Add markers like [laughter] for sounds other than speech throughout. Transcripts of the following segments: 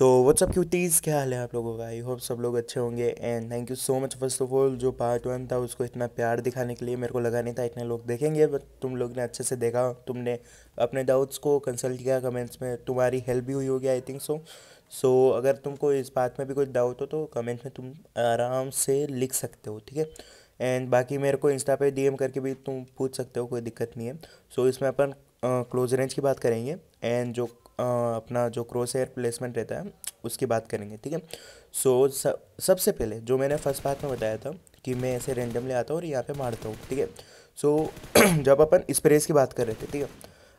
so what's up Teej क्या हाल है आप लोगों का आई होप सब लोग अच्छे होंगे and thank you so much first of all जो पार्ट वन था उसको इतना प्यार दिखाने के लिए मेरे को लगा नहीं था इतने लोग देखेंगे बट तुम लोग ने अच्छे से देखा तुमने अपने डाउट्स को कंसल्ट किया कमेंट्स में तुम्हारी हेल्प भी हुई होगी आई थिंक सो सो अगर तुमको इस बात में भी कोई डाउट हो तो कमेंट्स में तुम आराम से लिख सकते हो ठीक है एंड बाकी मेरे को इंस्टा पे डीएम करके भी तुम पूछ सकते हो कोई दिक्कत नहीं है सो so, इसमें अपन क्लोज रेंज की बात करेंगे एंड जो अपना जो क्रॉस हेयर प्लेसमेंट रहता है उसकी बात करेंगे ठीक है सो सब सबसे पहले जो मैंने फर्स्ट बात में बताया था कि मैं ऐसे रेंडमली आता हूँ और यहाँ पे मारता हूँ ठीक है सो [clears throat] जब अपन स्प्रेस की बात कर रहे थे ठीक है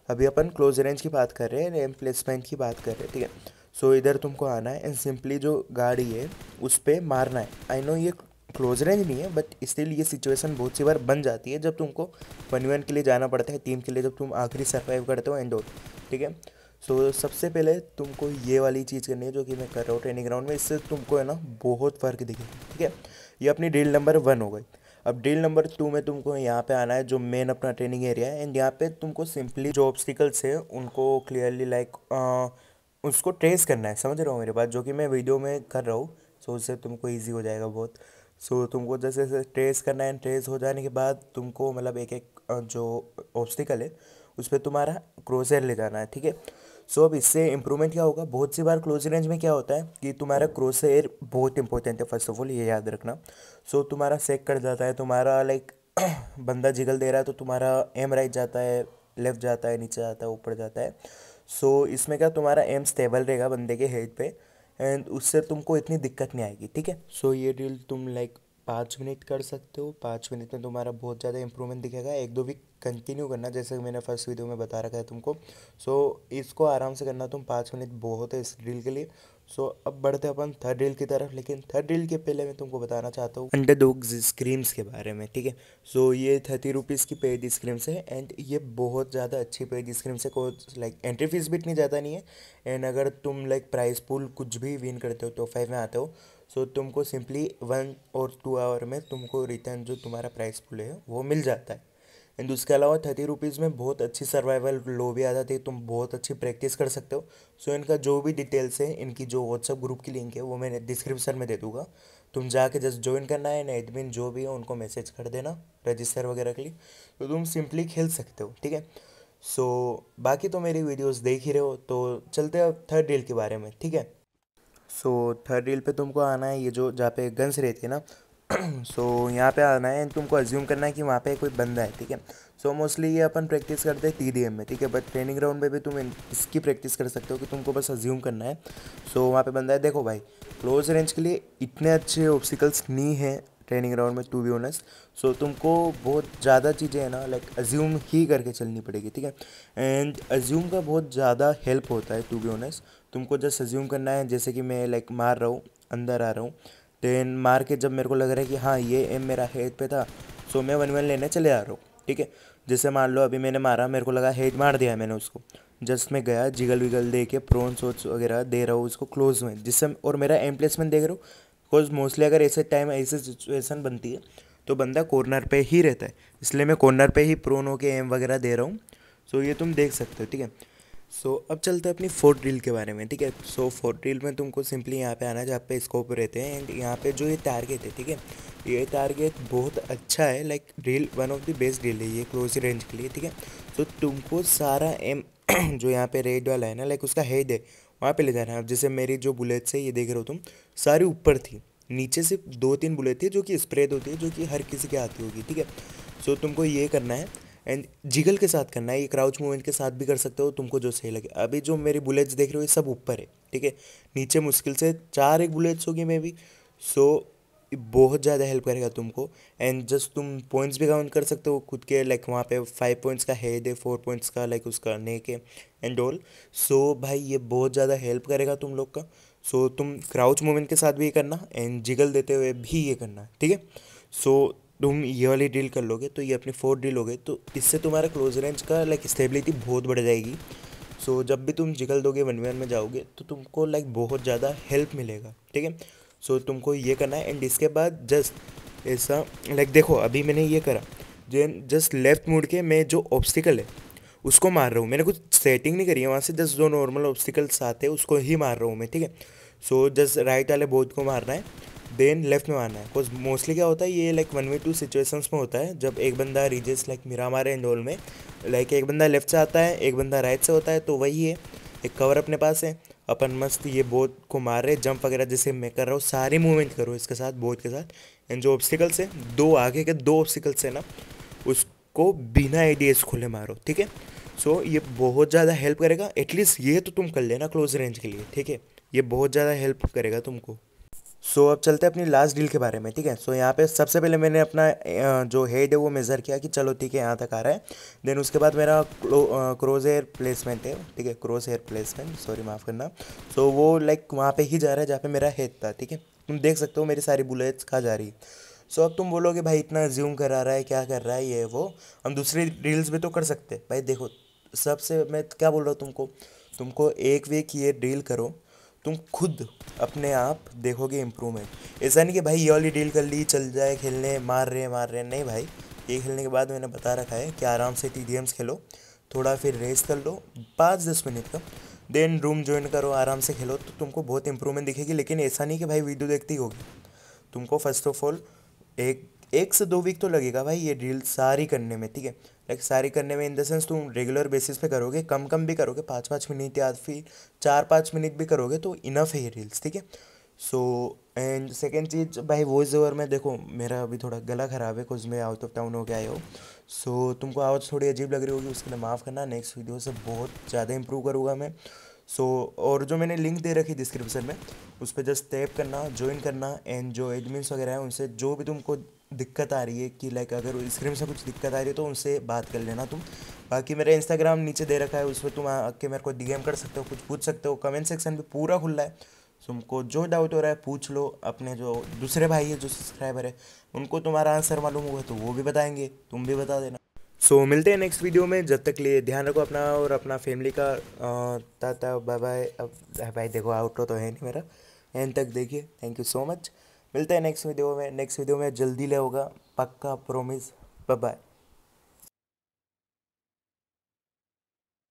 अभी अपन क्लोज रेंज की बात कर रहे हैं रेम प्लेसमेंट की बात कर रहे हैं ठीक है सो इधर तुमको आना है एंड सिंपली जो गाड़ी है उस पर मारना है आई नो ये क्लोज रेंज नहीं है बट स्टिल ये सिचुएशन बहुत सी बार बन जाती है जब तुमको वन वन के लिए जाना पड़ता है टीम के लिए जब तुम आखिरी सर्वाइव करते हो एंड ऑल ठीक है सो so, सबसे पहले तुमको ये वाली चीज़ करनी है जो कि मैं कर रहा हूँ ट्रेनिंग ग्राउंड में इससे तुमको है ना बहुत फ़र्क दिखेगा ठीक है ये अपनी डील नंबर वन हो गई अब डील नंबर टू में तुमको यहाँ पे आना है जो मेन अपना ट्रेनिंग एरिया है एंड यहाँ पे तुमको सिंपली जो ऑब्स्टिकल्स है उनको क्लियरली लाइक उसको ट्रेस करना है समझ रहे हो मेरे पास जो कि मैं वीडियो में कर रहा हूँ सो उससे तुमको ईजी हो जाएगा बहुत सो तुमको जैसे जैसे ट्रेस करना है ट्रेस हो जाने के बाद तुमको मतलब एक एक जो ऑब्स्टिकल है उस पर तुम्हारा क्रोजर ले जाना है ठीक है सो अब इससे इंप्रूवमेंट क्या होगा बहुत सी बार क्लोज रेंज में क्या होता है कि तुम्हारा क्रोस एयर बहुत इंपॉर्टेंट है फर्स्ट ऑफ ऑल ये याद रखना सो so, तुम्हारा सेक कर जाता है तुम्हारा लाइक [clears throat] बंदा जिगल दे रहा है तो तुम्हारा एम राइट जाता है लेफ्ट जाता है नीचे जाता है ऊपर जाता है सो so, इसमें क्या तुम्हारा एम स्टेबल रहेगा बंदे के हेड पे एंड उससे तुमको इतनी दिक्कत नहीं आएगी ठीक है सो so, ये ड्रिल तुम लाइक पाँच मिनट कर सकते हो पाँच मिनट में तुम्हारा बहुत ज़्यादा इंप्रूवमेंट दिखेगा एक दो वीक कंटिन्यू करना जैसे मैंने फर्स्ट वीडियो में बता रखा है तुमको सो so, इसको आराम से करना तुम पाँच मिनट बहुत है इस ड्रिल के लिए सो so, अब बढ़ते अपन थर्ड ड्रिल की तरफ लेकिन थर्ड ड्रिल के पहले मैं तुमको बताना चाहता हूँ अंडर डोग स्क्रीम्स के बारे में ठीक है सो ये थर्टी रुपीज़ की पेड स्क्रीम्स है एंड ये बहुत ज़्यादा अच्छी पेड स्क्रीम्स है कोई लाइक एंट्री फीस भी इतनी ज़्यादा नहीं है एंड अगर तुम लाइक प्राइस पुल कुछ भी विन करते हो तो फाइव में आते हो सो so, तुमको सिंपली वन और टू आवर में तुमको रिटर्न जो तुम्हारा प्राइस पुल है वो मिल जाता है एंड उसके अलावा थर्टी रुपीज़ में बहुत अच्छी सर्वाइवल लो भी आ जाती है तुम बहुत अच्छी प्रैक्टिस कर सकते हो सो so, इनका जो भी डिटेल्स है इनकी जो व्हाट्सअप ग्रुप की लिंक है वो मैं डिस्क्रिप्शन में दे दूँगा तुम जाके जस्ट ज्वाइन करना है ना एडमिन जो भी है उनको मैसेज कर देना रजिस्टर वगैरह के लिए तो तुम सिंपली खेल सकते हो ठीक है सो so, बाकी तो मेरी वीडियोस देख ही रहे हो तो चलते हैं थर्ड डील के बारे में ठीक है सो थर्ड रील पे तुमको आना है ये जो जहाँ पे गन्स रहती है ना सो [clears throat] so, यहाँ पे आना है एंड तुमको अज्यूम करना है कि वहाँ पे कोई बंदा है ठीक है सो मोस्टली ये अपन प्रैक्टिस करते हैं टी डी एम में ठीक है बट ट्रेनिंग ग्राउंड में भी तुम इसकी प्रैक्टिस कर सकते हो कि तुमको बस अज्यूम करना है सो so, वहाँ पे बंदा है देखो भाई क्लोज रेंज के लिए इतने अच्छे ऑब्सिकल्स नहीं हैं ट्रेनिंग ग्राउंड में टू बी ओनर्स सो तुमको बहुत ज़्यादा चीज़ें हैं ना लाइक अज्यूम ही करके चलनी पड़ेगी ठीक है एंड अज्यूम का बहुत ज़्यादा हेल्प होता है टू बी ओनर्स तुमको जस्ट रज्यूम करना है जैसे कि मैं लाइक मार रहा हूँ अंदर आ रहा हूँ देन मार के जब मेरे को लग रहा है कि हाँ ये एम मेरा हेड पे था सो मैं वन वन लेने चले आ रहा हूँ ठीक है जैसे मान लो अभी मैंने मारा मेरे को लगा हेड मार दिया है मैंने उसको जस्ट मैं गया जिगल विगल दे के प्रोन सोच वगैरह दे रहा हूँ उसको क्लोज में जिससे और मेरा एम प्लेसमेंट देख रहा हूँ बिकॉज मोस्टली अगर ऐसे टाइम ऐसे सिचुएसन बनती है तो बंदा कॉर्नर पे ही रहता है इसलिए मैं कॉर्नर पे ही प्रोन के एम वगैरह दे रहा हूँ सो ये तुम देख सकते हो ठीक है सो so, अब चलते हैं अपनी फोर्थ ड्रिल के बारे में ठीक है सो फोर्थ ड्रिल में तुमको सिंपली यहाँ पे आना जहाँ पे स्कोप रहते हैं एंड यहाँ पे जो ये टारगेट है ठीक है ये टारगेट बहुत अच्छा है like reel one of the best reel है ये क्लोज रेंज के लिए ठीक है सो तुमको सारा एम [clears throat] जो यहाँ पे रेड वाला है ना लाइक उसका हेड है वहाँ पर ले जाना है अब जैसे मेरी जो बुलेट्स है ये देख रहे हो तुम सारी ऊपर थी नीचे सिर्फ दो तीन बुलेट थी जो कि स्प्रेड होती है जो कि हर किसी के आती होगी ठीक है सो तुमको ये करना है एंड जिगल के साथ करना है ये क्राउच मूवमेंट के साथ भी कर सकते हो तुमको जो सही लगे अभी जो मेरी बुलेट्स देख रहे हो ये सब ऊपर है ठीक है नीचे मुश्किल से चार एक बुलेट्स होगी मे भी सो बहुत ज़्यादा हेल्प करेगा तुमको एंड जस्ट तुम पॉइंट्स भी काउंट कर सकते हो खुद के लाइक वहाँ पे फाइव पॉइंट्स का है दे फोर पॉइंट्स का लाइक उसका नेक है एंड ऑल सो भाई ये बहुत ज़्यादा हेल्प करेगा तुम लोग का सो so, तुम क्राउच मूवमेंट के साथ भी ये करना एंड जिगल देते हुए भी ये करना ठीक है सो तुम ये वाली डील कर लोगे तो ये अपनी फोर्थ डील हो गई तो इससे तुम्हारा क्लोज रेंज का लाइक स्टेबिलिटी बहुत बढ़ जाएगी सो so, जब भी तुम जिगल दोगे वन वन में जाओगे तो तुमको लाइक बहुत ज़्यादा हेल्प मिलेगा ठीक है सो तुमको ये करना है एंड इसके बाद जस्ट ऐसा लाइक देखो अभी मैंने ये करा जेन जस्ट लेफ्ट मुड़ के मैं जो ऑब्स्टिकल है उसको मार रहा हूँ मैंने कुछ सेटिंग नहीं करी है वहाँ से जस्ट जो नॉर्मल ऑब्स्टिकल्स आते हैं उसको ही मार रहा हूँ मैं ठीक है सो जस्ट राइट वाले बोध को मारना है देन लेफ्ट में आना है बिकॉज मोस्टली क्या होता है ये like one v two situations में होता है जब एक बंदा रीजेस लाइक मेरा एंड होल में लाइक एक बंदा लेफ्ट से आता है एक बंदा राइट से होता है तो वही है एक कवर अपने पास है अपन मस्त ये बोट को मार रहे जंप वगैरह जैसे मैं कर रहा हूँ सारे मूवमेंट करो इसके साथ बोट के साथ एंड जो ऑब्स्टिकल्स है दो आगे के दो ऑब्स्टिकल्स है ना उसको बिना इस खुले मारो ठीक है सो ये बहुत ज़्यादा हेल्प करेगा एटलीस्ट ये तो तुम कर लेना क्लोज रेंज के लिए ठीक है ये बहुत ज़्यादा हेल्प करेगा तुमको सो so, अब चलते हैं अपनी लास्ट डील के बारे में ठीक है सो so, यहाँ पे सबसे पहले मैंने अपना जो हेड है वो मेज़र किया कि चलो ठीक है यहाँ तक आ रहा है देन उसके बाद मेरा क्रोज हेयर प्लेसमेंट है ठीक है क्रोज हेयर प्लेसमेंट सॉरी माफ़ करना सो so, वो लाइक वहाँ पे ही जा रहा है जहाँ पे मेरा हेड था ठीक है तुम देख सकते हो मेरी सारी बुलेट्स कहाँ जा रही है सो so, अब तुम बोलोगे भाई इतना ज्यूम करा रहा है क्या कर रहा है ये वो हम दूसरी रील्स भी तो कर सकते भाई देखो सबसे मैं क्या बोल रहा हूँ तुमको तुमको एक वीक ये डील करो तुम खुद अपने आप देखोगे इम्प्रूवमेंट ऐसा नहीं कि भाई ये वाली डील कर ली चल जाए खेलने मार रहे मार रहे नहीं भाई ये खेलने के बाद मैंने बता रखा है कि आराम से टी खेलो थोड़ा फिर रेस कर लो पाँच दस मिनट का देन रूम ज्वाइन करो आराम से खेलो तो तुमको बहुत इंप्रूवमेंट दिखेगी लेकिन ऐसा नहीं कि भाई वीडियो देखती होगी तुमको फर्स्ट ऑफ ऑल एक एक से दो वीक तो लगेगा भाई ये ड्रिल सारी करने में ठीक है लाइक सारी करने में इन द सेंस तुम रेगुलर बेसिस पे करोगे कम कम भी करोगे पाँच पाँच मिनट या फिर चार पाँच मिनट भी करोगे तो इनफ है ये रील्स ठीक है सो एंड सेकेंड चीज़ भाई वॉइस ओवर में देखो मेरा अभी थोड़ा गला ख़राब है कुछ मैं आउट ऑफ टाउन हो आए हो सो so, तुमको आवाज़ थोड़ी अजीब लग रही होगी उसके लिए माफ़ करना नेक्स्ट वीडियो से बहुत ज़्यादा इंप्रूव करूँगा मैं सो so, और जो मैंने लिंक दे रखी डिस्क्रिप्शन में उस पर जस्ट टैप करना ज्वाइन करना एंड जो एडमिन्स वगैरह हैं उनसे जो भी तुमको दिक्कत आ रही है कि लाइक अगर स्क्रीन से कुछ दिक्कत आ रही है तो उनसे बात कर लेना तुम बाकी मेरा इंस्टाग्राम नीचे दे रखा है उस पर तुम आके मेरे को डीएम कर सकते हो कुछ पूछ सकते हो कमेंट सेक्शन भी पूरा खुला है तुमको जो डाउट हो रहा है पूछ लो अपने जो दूसरे भाई है जो सब्सक्राइबर है उनको तुम्हारा आंसर मालूम होगा तो वो भी बताएंगे तुम भी बता देना सो so, मिलते हैं नेक्स्ट वीडियो में जब तक लिए ध्यान रखो अपना और अपना फैमिली का ताता बाय बाय अब भाई देखो आउट तो है नहीं मेरा एंड तक देखिए थैंक यू सो मच मिलते हैं नेक्स्ट वीडियो में नेक्स्ट वीडियो में जल्दी ले होगा पक्का प्रोमिस बाय बाय